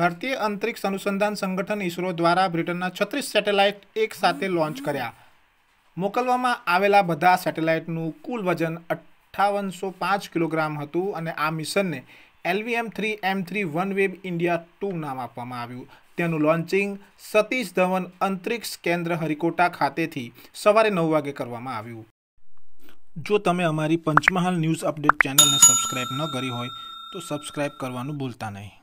ભારતીય અંતરિક્ષ અનુસંધાન સંગઠન ઇસરો દ્વારા બ્રિટનના છત્રીસ સેટેલાઇટ એક સાથે લોન્ચ કર્યા મોકલવામાં આવેલા બધા સેટેલાઇટનું કુલ વજન અઠ્ઠાવનસો પાંચ કિલોગ્રામ હતું અને આ મિશનને LVM three M three OneWeb India two નામ આપવામાં આવ્યું તેનું લોન્ચિંગ સતીશ ધવન અંતરિક્ષ કેન્દ્ર હરિકોટા ખાતેથી સવારે નવ વાગે કરવામાં આવ્યું જો તમે અમારી પંચમહાલ ન્યૂઝ અપડેટ ચેનલને સબસ્ક્રાઇબ ન કરી હોય તો સબસ્ક્રાઇબ કરવાનું ભૂલતા નહીં